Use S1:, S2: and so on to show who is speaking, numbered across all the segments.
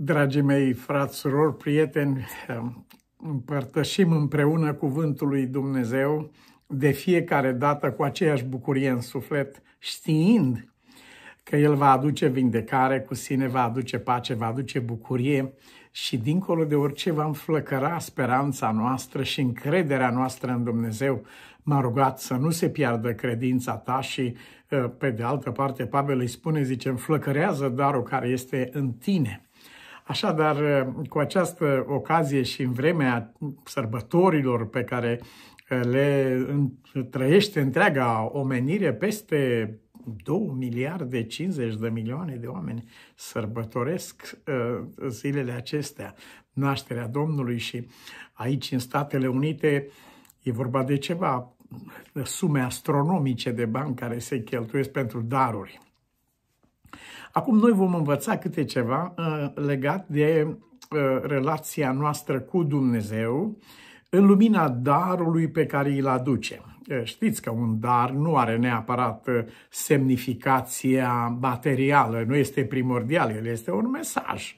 S1: Dragii mei frați, surori, prieteni, ehm, împărtășim împreună cuvântul lui Dumnezeu de fiecare dată cu aceeași bucurie în suflet, știind că El va aduce vindecare cu sine, va aduce pace, va aduce bucurie și dincolo de orice va înflăcăra speranța noastră și încrederea noastră în Dumnezeu. M-a rugat să nu se piardă credința ta și, eh, pe de altă parte, Pavel îi spune, zice, înflăcărează darul care este în tine. Așadar, eh, cu această ocazie și în vremea sărbătorilor pe care eh, le trăiește întreaga omenire peste 2 miliarde 50 de milioane de oameni sărbătoresc eh, zilele acestea, nașterea Domnului și aici în Statele Unite e vorba de ceva sume astronomice de bani care se cheltuiesc pentru daruri. Acum noi vom învăța câte ceva uh, legat de uh, relația noastră cu Dumnezeu în lumina darului pe care îl aduce. Uh, știți că un dar nu are neapărat semnificația materială, nu este primordial, el este un mesaj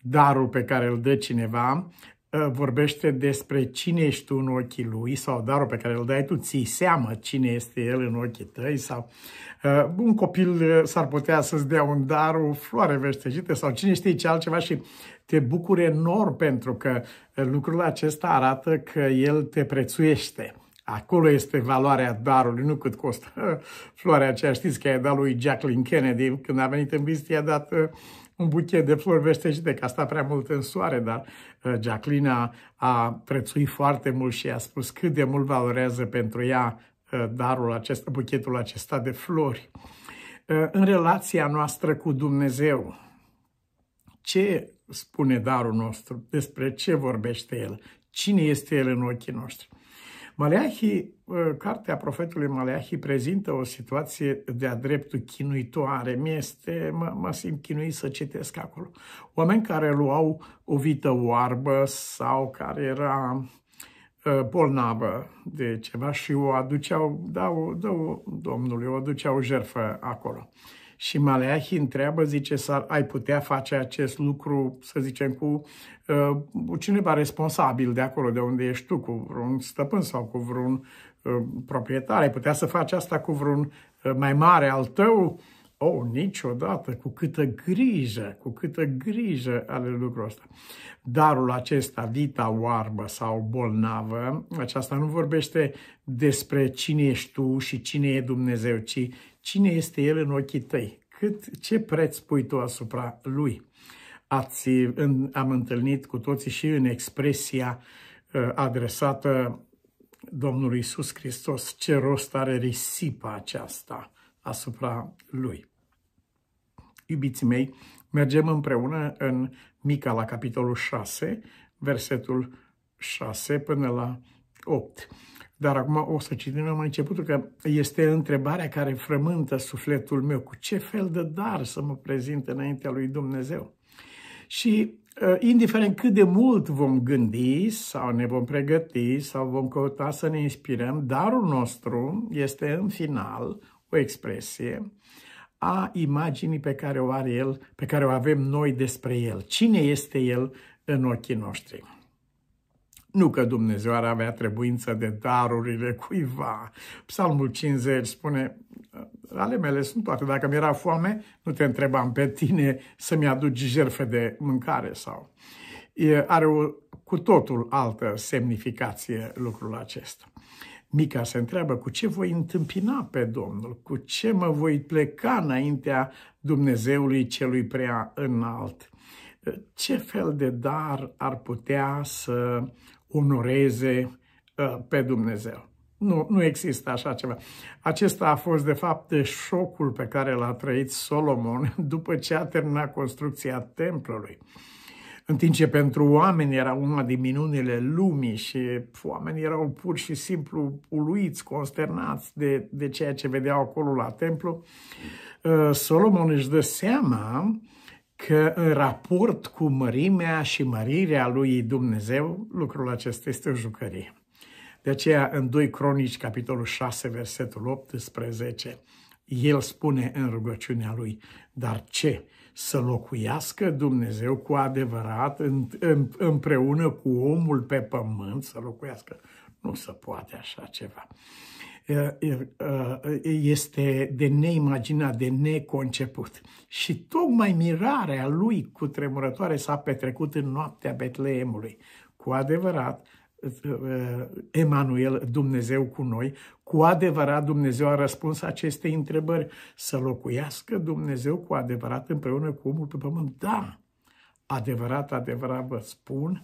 S1: darul pe care îl dă cineva Uh, vorbește despre cine ești tu în ochii lui sau darul pe care îl dai tu, ții seamă cine este el în ochii tăi sau uh, un copil uh, s-ar putea să-ți dea un dar, o floare veștejită sau cine știe ce altceva și te bucuri enorm pentru că uh, lucrul acesta arată că el te prețuiește. Acolo este valoarea darului, nu cât costă floarea aceea. Știți că i-a dat lui Jacqueline Kennedy când a venit în vizită, i-a dat uh, un buchet de flori veștejite, că a stat prea mult în soare, dar uh, Jacqueline a, a prețuit foarte mult și a spus cât de mult valorează pentru ea uh, darul acesta, buchetul acesta de flori. În relația noastră cu Dumnezeu, ce spune darul nostru? Despre ce vorbește el? Cine este el în ochii noștri? Maleahii, uh, cartea profetului Maleahi prezintă o situație de-a dreptul chinuitoare. Mi este, mă, mă simt chinuit să citesc acolo. Oameni care luau o vită oarbă sau care era uh, bolnavă de ceva și o aduceau, da, o, da, o, domnului, o aduceau jerfă acolo. Și Maleahi întreabă, zice, s-ar, ai putea face acest lucru, să zicem, cu uh, cineva responsabil de acolo, de unde ești tu, cu vreun stăpân sau cu vreun uh, proprietar, ai putea să faci asta cu vreun uh, mai mare al tău? Oh, niciodată, cu câtă grijă, cu câtă grijă ale lucrul ăsta. Darul acesta, vita, oarbă sau bolnavă, aceasta nu vorbește despre cine ești tu și cine e Dumnezeu, ci Cine este el în ochii tăi? Cât, ce preț pui tu asupra lui? Ați, în, am întâlnit cu toții și în expresia uh, adresată Domnului Isus Hristos, ce rost are risipa aceasta asupra lui. Iubiții mei, mergem împreună în Mica la capitolul 6, versetul 6 până la 8. Dar acum o să citim mai începutul că este întrebarea care frământă sufletul meu. Cu ce fel de dar să mă prezint înaintea lui Dumnezeu? Și ă, indiferent cât de mult vom gândi sau ne vom pregăti sau vom căuta să ne inspirăm, darul nostru este în final o expresie a imaginii pe care o are el, pe care o avem noi despre el. Cine este el în ochii noștri? Nu că Dumnezeu ar avea trebuință de darurile cuiva. Psalmul 50 spune, ale mele sunt toate. Dacă mi-era foame, nu te întrebam pe tine să-mi aduci jerfe de mâncare sau... E, are o cu totul altă semnificație lucrul acesta. Mica se întreabă cu ce voi întâmpina pe Domnul, cu ce mă voi pleca înaintea Dumnezeului celui prea înalt. Ce fel de dar ar putea să onoreze uh, pe Dumnezeu. Nu, nu există așa ceva. Acesta a fost, de fapt, șocul pe care l-a trăit Solomon după ce a terminat construcția templului. În timp ce pentru oameni era una din minunile lumii și oamenii erau pur și simplu uluiți, consternați de, de ceea ce vedeau acolo la templu, uh, Solomon își dă seama uh, că în raport cu mărimea și mărirea lui Dumnezeu, lucrul acesta este o jucărie. De aceea, în 2 Cronici, capitolul 6, versetul 18, el spune în rugăciunea lui, dar ce? Să locuiască Dumnezeu cu adevărat împreună cu omul pe pământ, să locuiască. Nu se poate așa ceva este de neimaginat, de neconceput. Și tocmai mirarea lui cu tremurătoare s-a petrecut în noaptea Betleemului. Cu adevărat, Emanuel, Dumnezeu cu noi, cu adevărat Dumnezeu a răspuns acestei întrebări. Să locuiască Dumnezeu cu adevărat împreună cu omul pe pământ? Da, adevărat, adevărat vă spun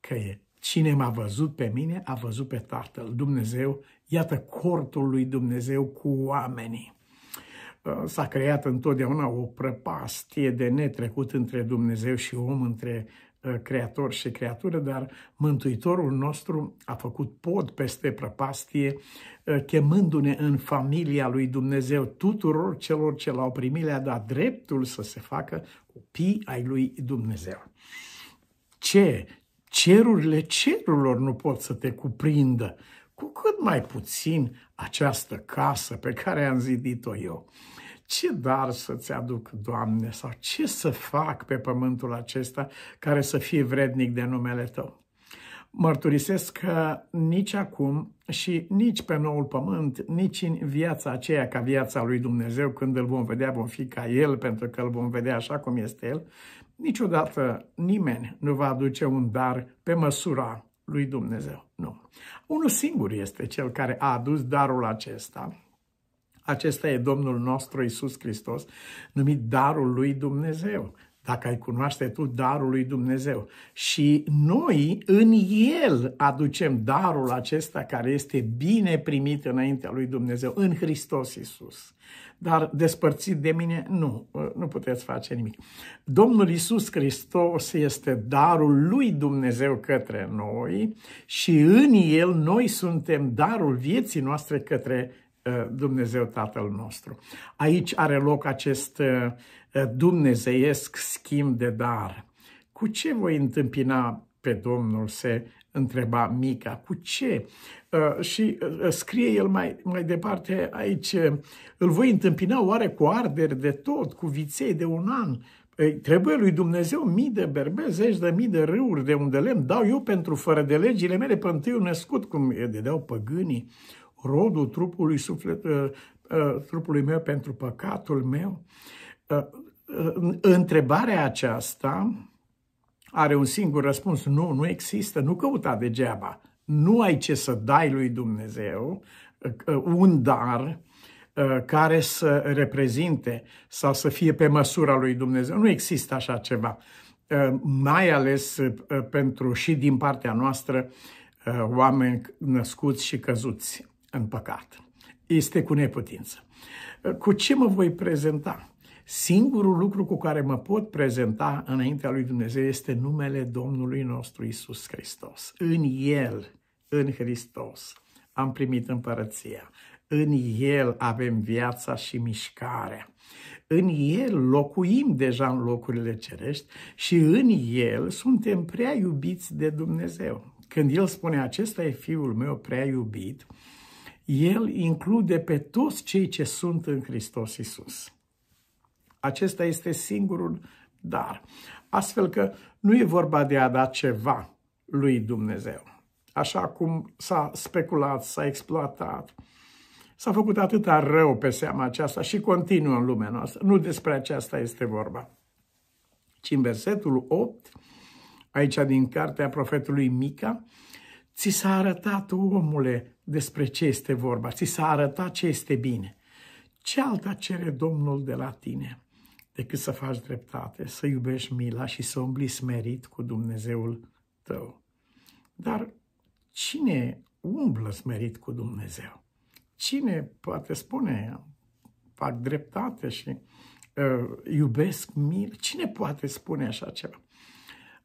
S1: că e Cine m-a văzut pe mine, a văzut pe Tatăl Dumnezeu. Iată cortul lui Dumnezeu cu oamenii. Uh, s-a creat întotdeauna o prăpastie de netrecut între Dumnezeu și om, între uh, creator și creatură, dar Mântuitorul nostru a făcut pod peste prăpastie, uh, chemându-ne în familia lui Dumnezeu tuturor celor ce l-au primit, le-a dat dreptul să se facă copii ai lui Dumnezeu. Ce cerurile cerurilor nu pot să te cuprindă, cu cât mai puțin această casă pe care am zidit-o eu. Ce dar să-ți aduc, Doamne, sau ce să fac pe pământul acesta care să fie vrednic de numele Tău? Mărturisesc că nici acum și nici pe noul pământ, nici în viața aceea ca viața lui Dumnezeu, când îl vom vedea, vom fi ca El, pentru că îl vom vedea așa cum este El, niciodată nimeni nu va aduce un dar pe măsura lui Dumnezeu. Nu. Unul singur este cel care a adus darul acesta. Acesta e Domnul nostru Isus Hristos, numit darul lui Dumnezeu dacă ai cunoaște tu darul lui Dumnezeu. Și noi în el aducem darul acesta care este bine primit înaintea lui Dumnezeu, în Hristos Isus. Dar despărțit de mine, nu, nu puteți face nimic. Domnul Isus Hristos este darul lui Dumnezeu către noi și în el noi suntem darul vieții noastre către uh, Dumnezeu Tatăl nostru. Aici are loc acest uh, dumnezeiesc schimb de dar. Cu ce voi întâmpina pe Domnul, se întreba mica, cu ce? Uh, și uh, scrie el mai, mai departe aici, uh, îl voi întâmpina oare cu arderi de tot, cu viței de un an? Păi, trebuie lui Dumnezeu mii de berbe, zeci de mii de râuri de unde lemn dau eu pentru fără de legile mele pe întâi născut, cum deau păgânii, rodul trupului, suflet, trupului meu pentru păcatul meu. Uh, Ă, ă, întrebarea aceasta are un singur răspuns. Nu, nu există, nu căuta degeaba. Nu ai ce să dai lui Dumnezeu ă, un dar care să reprezinte sau să fie pe măsura lui Dumnezeu. Nu există așa ceva. Mai ales pentru și din partea noastră oameni născuți și căzuți în păcat. Este cu neputință. Cu ce mă voi prezenta? Singurul lucru cu care mă pot prezenta înaintea lui Dumnezeu este numele Domnului nostru Isus Hristos. În El, în Hristos, am primit împărăția. În El avem viața și mișcarea. În El locuim deja în locurile cerești și în El suntem prea iubiți de Dumnezeu. Când El spune, acesta e Fiul meu prea iubit, El include pe toți cei ce sunt în Hristos Isus. Acesta este singurul dar. Astfel că nu e vorba de a da ceva lui Dumnezeu, așa cum s-a speculat, s-a exploatat. S-a făcut atâta rău pe seama aceasta și continuă în lumea noastră. Nu despre aceasta este vorba. Ci în versetul 8, aici din cartea profetului Mica, ți s-a arătat, omule, despre ce este vorba, ți s-a arătat ce este bine. Ce alta cere Domnul de la tine? decât să faci dreptate, să iubești mila și să umbli smerit cu Dumnezeul tău. Dar cine umblă smerit cu Dumnezeu? Cine poate spune, fac dreptate și uh, iubesc mila? Cine poate spune așa ceva?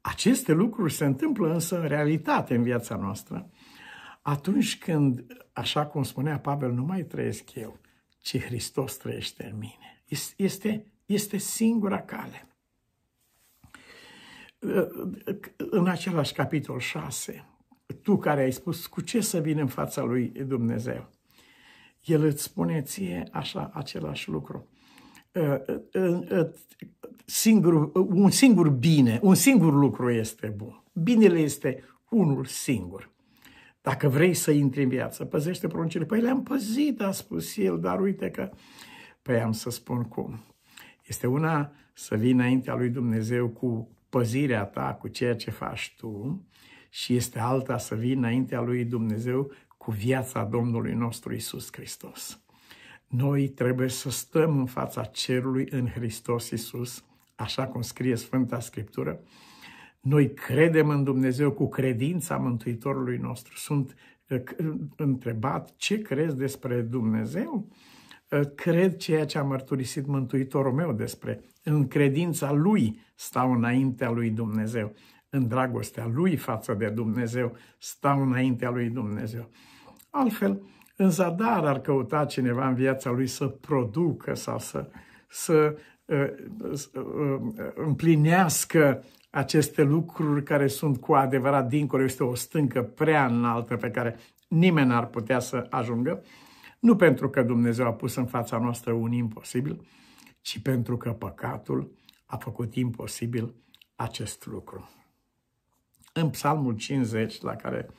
S1: Aceste lucruri se întâmplă însă în realitate în viața noastră. Atunci când, așa cum spunea Pavel, nu mai trăiesc eu, ci Hristos trăiește în mine. Este este singura cale. În același capitol 6, tu care ai spus cu ce să vin în fața lui Dumnezeu, el îți spune ție așa același lucru. Ă, ă, ă, singur, un singur bine, un singur lucru este bun. Binele este unul singur. Dacă vrei să intri în viață, păzește pruncile. Păi le-am păzit, a spus el, dar uite că... Păi am să spun cum. Este una să vii înaintea lui Dumnezeu cu păzirea ta, cu ceea ce faci tu, și este alta să vii înaintea lui Dumnezeu cu viața Domnului nostru Isus Hristos. Noi trebuie să stăm în fața cerului în Hristos Isus, așa cum scrie Sfânta Scriptură. Noi credem în Dumnezeu cu credința Mântuitorului nostru. Sunt uh, întrebat ce crezi despre Dumnezeu? cred ceea ce a mărturisit Mântuitorul meu despre. În credința lui stau înaintea lui Dumnezeu. În dragostea lui față de Dumnezeu stau înaintea lui Dumnezeu. Altfel, în zadar ar căuta cineva în viața lui să producă sau să, să uh, uh, uh, împlinească aceste lucruri care sunt cu adevărat dincolo, este o stâncă prea înaltă pe care nimeni n-ar putea să ajungă, nu pentru că Dumnezeu a pus în fața noastră un imposibil, ci pentru că păcatul a făcut imposibil acest lucru. În Psalmul 50, la care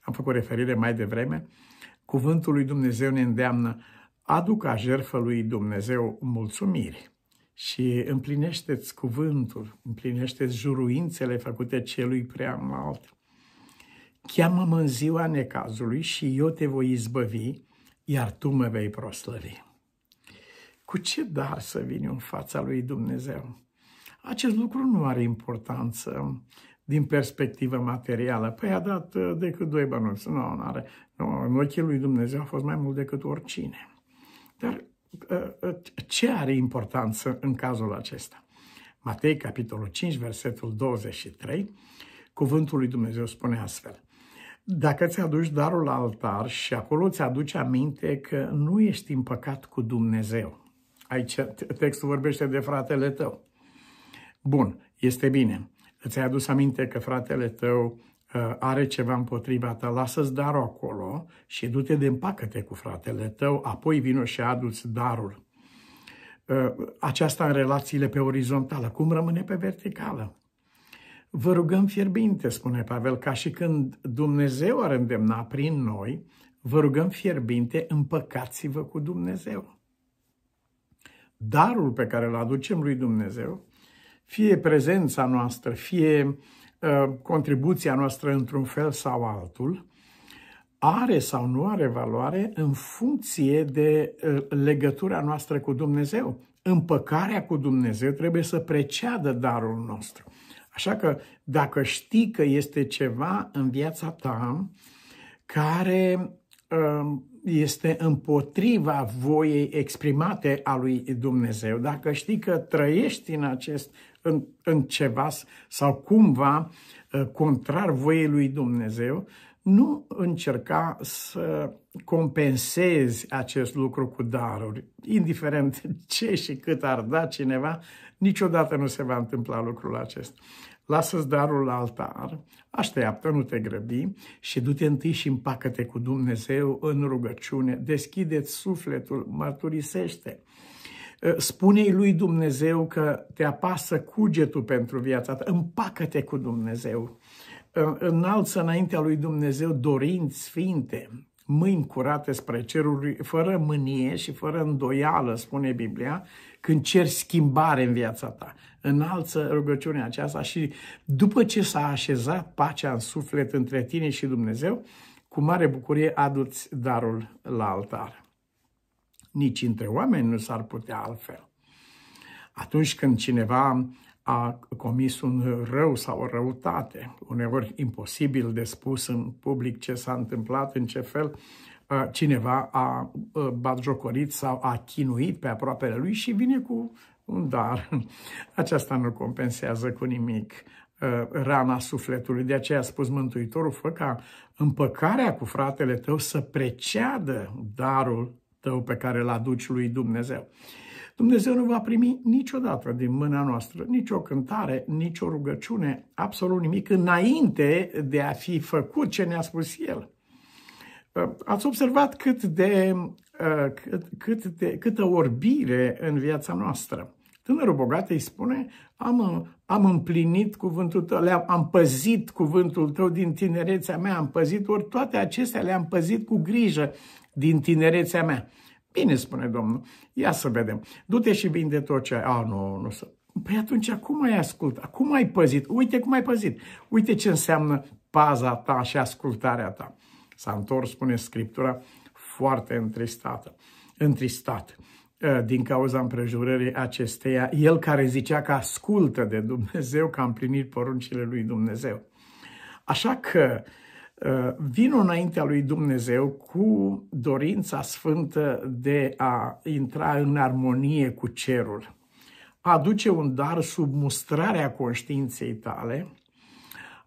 S1: am făcut referire mai devreme, cuvântul lui Dumnezeu ne îndeamnă aducă a jertfă lui Dumnezeu mulțumiri și împlinește-ți cuvântul, împlinește-ți juruințele făcute celui prea înalt. Cheamă-mă în ziua necazului și eu te voi izbăvi iar tu mă vei proslăvi. Cu ce dar să vin în fața lui Dumnezeu? Acest lucru nu are importanță din perspectivă materială. Păi a dat uh, decât doi bănuți. Nu, nu are. Nu, în ochii lui Dumnezeu a fost mai mult decât oricine. Dar uh, uh, ce are importanță în cazul acesta? Matei, capitolul 5, versetul 23, cuvântul lui Dumnezeu spune astfel. Dacă ți-aduci darul la altar și acolo ți-aduci aminte că nu ești împăcat cu Dumnezeu. Aici textul vorbește de fratele tău. Bun, este bine. Ți-ai adus aminte că fratele tău uh, are ceva împotriva ta, lasă-ți darul acolo și du-te de împacăte cu fratele tău, apoi vino și aduți darul. Uh, aceasta în relațiile pe orizontală. Cum rămâne pe verticală? Vă rugăm fierbinte, spune Pavel, ca și când Dumnezeu ar îndemna prin noi, vă rugăm fierbinte, împăcați-vă cu Dumnezeu. Darul pe care îl aducem lui Dumnezeu, fie prezența noastră, fie ă, contribuția noastră într-un fel sau altul, are sau nu are valoare în funcție de ă, legătura noastră cu Dumnezeu. Împăcarea cu Dumnezeu trebuie să preceadă darul nostru. Așa că dacă știi că este ceva în viața ta care um, este împotriva voiei exprimate a lui Dumnezeu, dacă știi că trăiești în acest în, în ceva sau cumva uh, contrar voiei lui Dumnezeu, nu încerca să compensezi acest lucru cu daruri. Indiferent ce și cât ar da cineva, niciodată nu se va întâmpla lucrul acesta. Lasă-ți darul la altar, așteaptă, nu te grăbi și du-te întâi și împacă-te cu Dumnezeu în rugăciune, deschideți sufletul, mărturisește ă, spune lui Dumnezeu că te apasă cugetul pentru viața ta, împacă-te cu Dumnezeu înalță înaintea lui Dumnezeu dorinți sfinte, mâini curate spre ceruri, fără mânie și fără îndoială, spune Biblia, când ceri schimbare în viața ta. Înalță rugăciunea aceasta și după ce s-a așezat pacea în suflet între tine și Dumnezeu, cu mare bucurie aduți darul la altar. Nici între oameni nu s-ar putea altfel. Atunci când cineva a comis un rău sau o răutate, uneori imposibil de spus în public ce s-a întâmplat, în ce fel cineva a batjocorit sau a chinuit pe aproapele lui și vine cu un dar. Aceasta nu compensează cu nimic rana sufletului. De aceea a spus Mântuitorul, fă ca împăcarea cu fratele tău să preceadă darul tău pe care îl aduci lui Dumnezeu. Dumnezeu nu va primi niciodată din mâna noastră nicio cântare, nicio rugăciune, absolut nimic, înainte de a fi făcut ce ne-a spus El. Uh, ați observat cât de, uh, cât, cât de, câtă orbire în viața noastră. Tânărul bogat îi spune, am, am împlinit cuvântul tău, le-am, am păzit cuvântul tău din tinerețea mea, am păzit, ori toate acestea le-am păzit cu grijă din tinerețea mea. Bine, spune Domnul, ia să vedem. Du-te și vinde tot ce ai. A, nu, nu să... Păi atunci, acum ai ascult, acum ai păzit, uite cum ai păzit, uite ce înseamnă paza ta și ascultarea ta. S-a întors, spune Scriptura, foarte întristată, întristat ă, din cauza împrejurării acesteia, el care zicea că ascultă de Dumnezeu, că a împlinit poruncile lui Dumnezeu. Așa că Uh, vin înaintea lui Dumnezeu cu dorința sfântă de a intra în armonie cu cerul. Aduce un dar sub mustrarea conștiinței tale,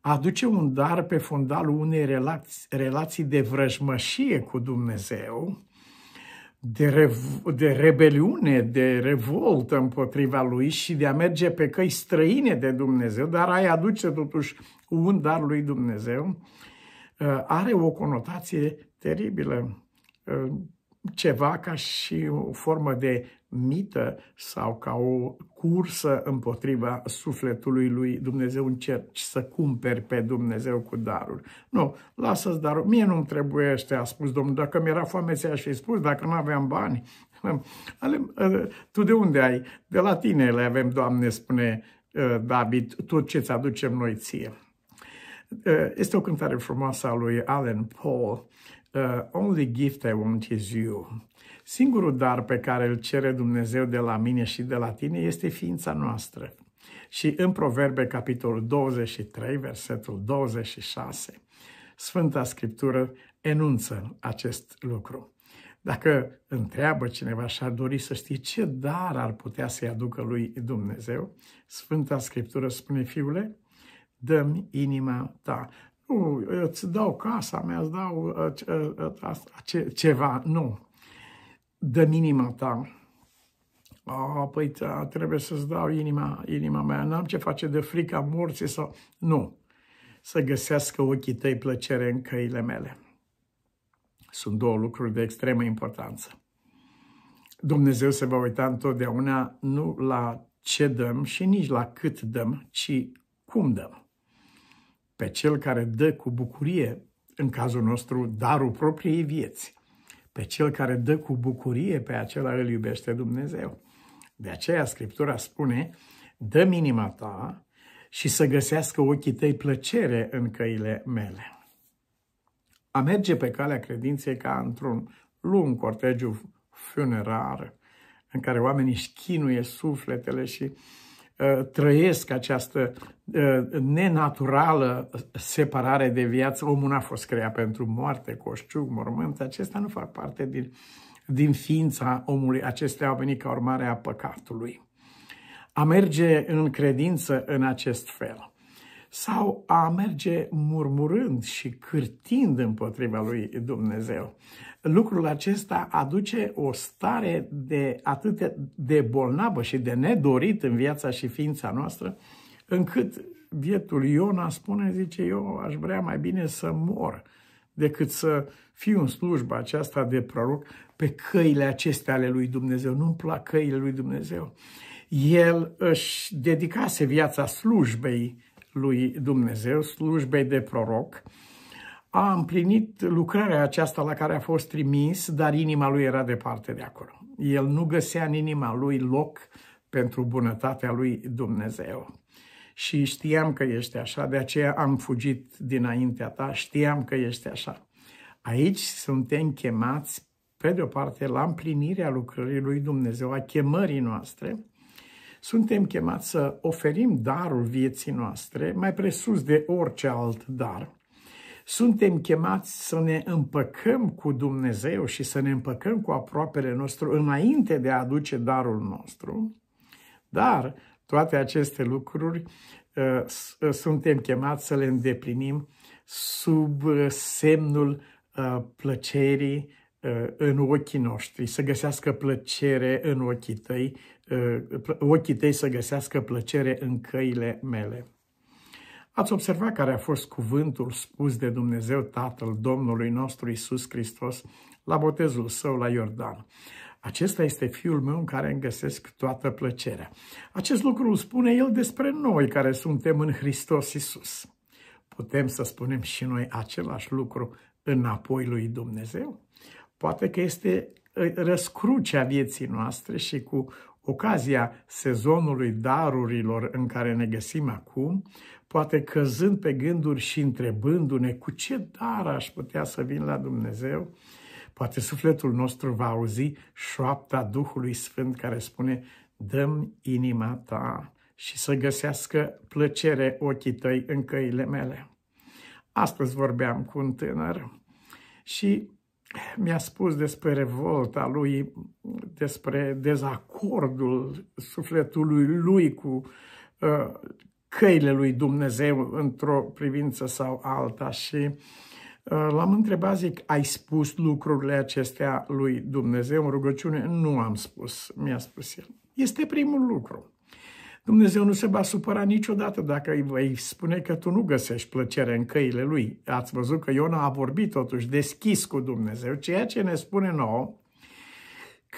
S1: aduce un dar pe fundalul unei relații, relații de vrăjmășie cu Dumnezeu, de, rev- de rebeliune, de revoltă împotriva lui și de a merge pe căi străine de Dumnezeu, dar ai aduce totuși un dar lui Dumnezeu Uh, are o conotație teribilă, uh, ceva ca și o formă de mită sau ca o cursă împotriva sufletului lui Dumnezeu, încerci să cumperi pe Dumnezeu cu darul. Nu, lasă-ți darul. Mie nu-mi trebuie ăștia, a spus Domnul. Dacă mi-era foame, ți-aș fi spus, dacă nu aveam bani. Uh, tu de unde ai? De la tine le avem, Doamne, spune David, tot ce-ți aducem noi ție. Este o cântare frumoasă a lui Alan Paul, uh, Only gift I want is you. Singurul dar pe care îl cere Dumnezeu de la mine și de la tine este ființa noastră. Și în Proverbe, capitolul 23, versetul 26, Sfânta Scriptură enunță acest lucru. Dacă întreabă cineva și ar dori să știe ce dar ar putea să-i aducă lui Dumnezeu, Sfânta Scriptură spune, fiule, dă-mi inima ta. Nu, îți dau casa mea, îți dau uh, uh, ce, ceva, nu. Dă-mi inima ta. Oh, păi trebuie să-ți dau inima, inima mea, n-am ce face de frica morții sau... Nu, să găsească ochii tăi plăcere în căile mele. Sunt două lucruri de extremă importanță. Dumnezeu se va uita întotdeauna nu la ce dăm și nici la cât dăm, ci cum dăm pe cel care dă cu bucurie, în cazul nostru, darul propriei vieți. Pe cel care dă cu bucurie, pe acela îl iubește Dumnezeu. De aceea Scriptura spune, dă minima ta și să găsească ochii tăi plăcere în căile mele. A merge pe calea credinței ca într-un lung cortegiu funerar, în care oamenii își chinuie sufletele și Uh, trăiesc această uh, nenaturală separare de viață. Omul n-a fost creat pentru moarte, coșciug, mormânt. Acestea nu fac parte din, din ființa omului. Acestea au venit ca urmare a păcatului. A merge în credință în acest fel sau a merge murmurând și cârtind împotriva lui Dumnezeu. Lucrul acesta aduce o stare de atât de bolnavă și de nedorit în viața și ființa noastră, încât vietul Iona spune, zice, eu aș vrea mai bine să mor decât să fiu în slujba aceasta de proroc pe căile acestea ale lui Dumnezeu. Nu-mi plac căile lui Dumnezeu. El își dedicase viața slujbei lui Dumnezeu, slujbei de proroc, a împlinit lucrarea aceasta la care a fost trimis, dar inima lui era departe de acolo. El nu găsea în inima lui loc pentru bunătatea lui Dumnezeu. Și știam că ești așa, de aceea am fugit dinaintea ta, știam că ești așa. Aici suntem chemați, pe de o parte, la împlinirea lucrării lui Dumnezeu, a chemării noastre, suntem chemați să oferim darul vieții noastre mai presus de orice alt dar. Suntem chemați să ne împăcăm cu Dumnezeu și să ne împăcăm cu aproapele nostru înainte de a aduce darul nostru, dar toate aceste lucruri ă, ă, suntem chemați să le îndeplinim sub ă, semnul plăcerii în ochii noștri, să găsească plăcere în ochii tăi Uh, ochii tăi să găsească plăcere în căile mele. Ați observat care a fost cuvântul spus de Dumnezeu Tatăl Domnului nostru Isus Hristos la botezul său la Iordan. Acesta este fiul meu în care îmi găsesc toată plăcerea. Acest lucru îl spune el despre noi care suntem în Hristos Isus. Putem să spunem și noi același lucru înapoi lui Dumnezeu? Poate că este uh, răscrucea vieții noastre și cu Ocazia sezonului darurilor în care ne găsim acum, poate căzând pe gânduri și întrebându-ne cu ce dar aș putea să vin la Dumnezeu, poate sufletul nostru va auzi șoapta Duhului Sfânt care spune, dăm inima ta și să găsească plăcere ochii tăi în căile mele. Astăzi vorbeam cu un tânăr și mi-a spus despre revolta lui, despre dezacordul sufletului lui cu uh, căile lui Dumnezeu într-o privință sau alta și uh, l-am întrebat, zic, ai spus lucrurile acestea lui Dumnezeu în rugăciune? Nu am spus, mi-a spus el. Este primul lucru. Dumnezeu nu se va supăra niciodată dacă îi spune că tu nu găsești plăcere în căile lui. Ați văzut că Iona a vorbit totuși deschis cu Dumnezeu, ceea ce ne spune nouă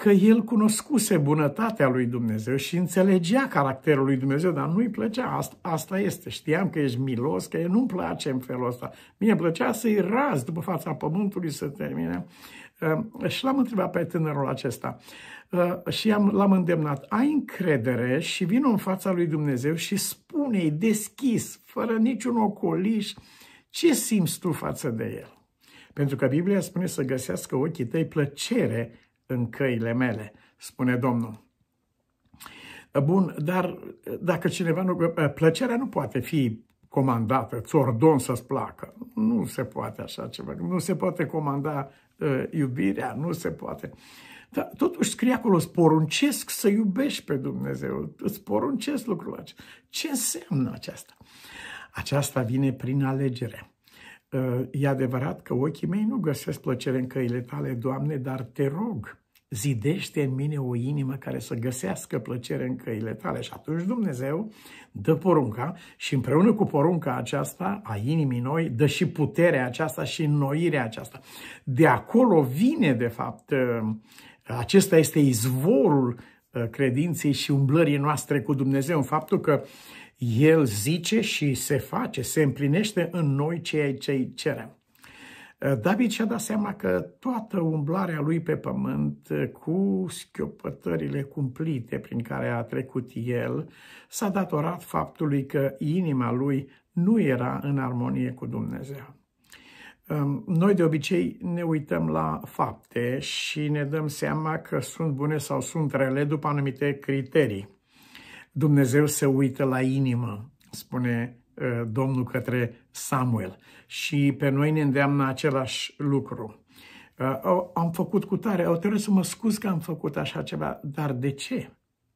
S1: că el cunoscuse bunătatea lui Dumnezeu și înțelegea caracterul lui Dumnezeu, dar nu-i plăcea. Asta, asta este. Știam că ești milos, că nu-mi place în felul ăsta. Mie îmi plăcea să-i raz după fața pământului să termine. Ehm, și l-am întrebat pe tânărul acesta, Uh, și am, l-am îndemnat, ai încredere și vină în fața lui Dumnezeu și spune-i deschis, fără niciun ocoliș, ce simți tu față de el. Pentru că Biblia spune să găsească ochii tăi plăcere în căile mele, spune Domnul. Uh, bun, dar uh, dacă cineva nu... Plăcerea nu poate fi comandată, țordon să-ți placă. Nu se poate așa ceva. Nu se poate comanda uh, iubirea, nu se poate. Dar totuși scrie acolo, îți poruncesc să iubești pe Dumnezeu. Îți poruncesc lucrul acesta. Ce înseamnă aceasta? Aceasta vine prin alegere. Uh, e adevărat că ochii mei nu găsesc plăcere în căile tale, Doamne, dar te rog, zidește în mine o inimă care să găsească plăcere în căile tale. Și atunci Dumnezeu dă porunca și împreună cu porunca aceasta a inimii noi, dă și puterea aceasta și înnoirea aceasta. De acolo vine, de fapt, ă, acesta este izvorul ă, credinței și umblării noastre cu Dumnezeu, în faptul că el zice și se face, se împlinește în noi ceea ce îi cerem. Eh, David și-a dat seama că toată umblarea lui pe pământ, eh, cu schiopătările cumplite prin care a trecut el, s-a datorat faptului că inima lui nu era în armonie cu Dumnezeu. Ehm, noi de obicei ne uităm la fapte și ne dăm seama că sunt bune sau sunt rele după anumite criterii. Dumnezeu se uită la inimă, spune Uh, Domnul către Samuel. Și pe noi ne îndeamnă același lucru. Uh, am făcut cu tare, au trebuit să mă scuz că am făcut așa ceva, dar de ce?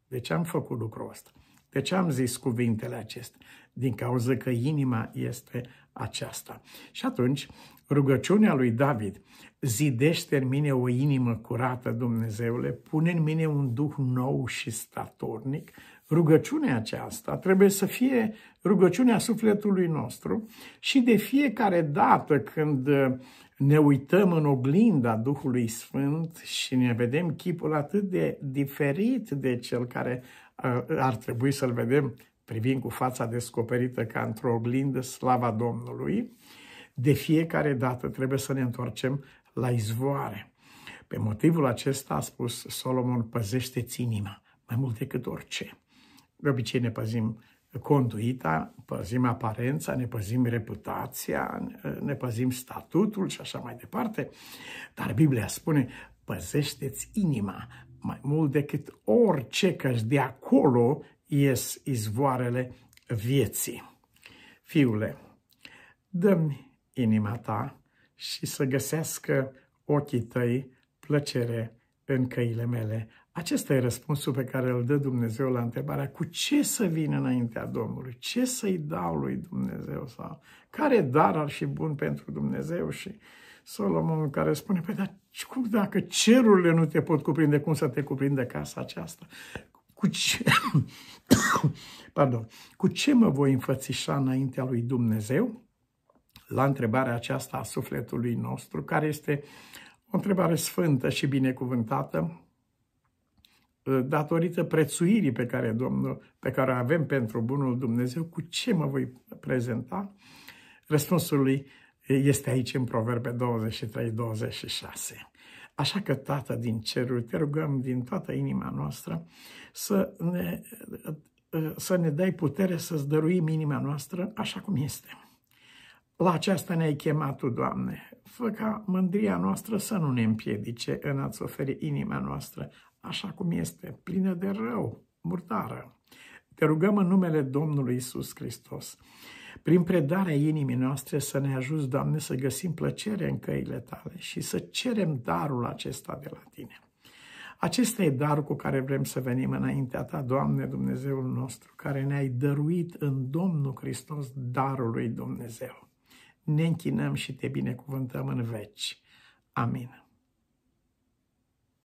S1: De ce am făcut lucrul ăsta? De ce am zis cuvintele acestea? Din cauza că inima este aceasta. Și atunci, rugăciunea lui David, zidește în mine o inimă curată, Dumnezeule, pune în mine un duh nou și statornic, Rugăciunea aceasta trebuie să fie rugăciunea sufletului nostru și de fiecare dată când uh, ne uităm în oglinda Duhului Sfânt și ne vedem chipul atât de diferit de cel care uh, ar trebui să-l vedem privind cu fața descoperită ca într-o oglindă slava Domnului, de fiecare dată trebuie să ne întoarcem la izvoare. Pe motivul acesta a spus Solomon, păzește-ți inima mai mult decât orice de obicei ne păzim conduita, păzim aparența, ne păzim reputația, ne păzim statutul și așa mai departe. Dar Biblia spune, păzește-ți inima mai mult decât orice, căci de acolo ies izvoarele vieții. Fiule, dă-mi inima ta și să găsească ochii tăi plăcere în căile mele. Acesta e răspunsul pe care îl dă Dumnezeu la întrebarea cu ce să vin înaintea Domnului, ce să-i dau lui Dumnezeu sau care dar ar fi bun pentru Dumnezeu și Solomon care spune, păi dar cum dacă cerurile nu te pot cuprinde, cum să te cuprinde casa aceasta? Cu ce, pardon, cu ce mă voi înfățișa înaintea lui Dumnezeu? La întrebarea aceasta a sufletului nostru, care este o întrebare sfântă și binecuvântată, Eh, datorită prețuirii pe care, Domnul, pe care o avem pentru Bunul Dumnezeu, cu ce mă voi prezenta? Răspunsul lui eh, este aici în Proverbe 23-26. Așa că, Tată din cerul, te rugăm din toată inima noastră să ne, eh, să ne dai putere să-ți dăruim inima noastră așa cum este. La aceasta ne-ai chemat Tu, Doamne. Fă ca mândria noastră să nu ne împiedice în a-ți oferi inima noastră așa cum este, plină de rău, murdară. Te rugăm în numele Domnului Isus Hristos, prin predarea inimii noastre să ne ajuți, Doamne, să găsim plăcere în căile Tale și să cerem darul acesta de la Tine. Acesta e darul cu care vrem să venim înaintea Ta, Doamne Dumnezeul nostru, care ne-ai dăruit în Domnul Hristos darul lui Dumnezeu. Ne închinăm și Te binecuvântăm în veci. Amin.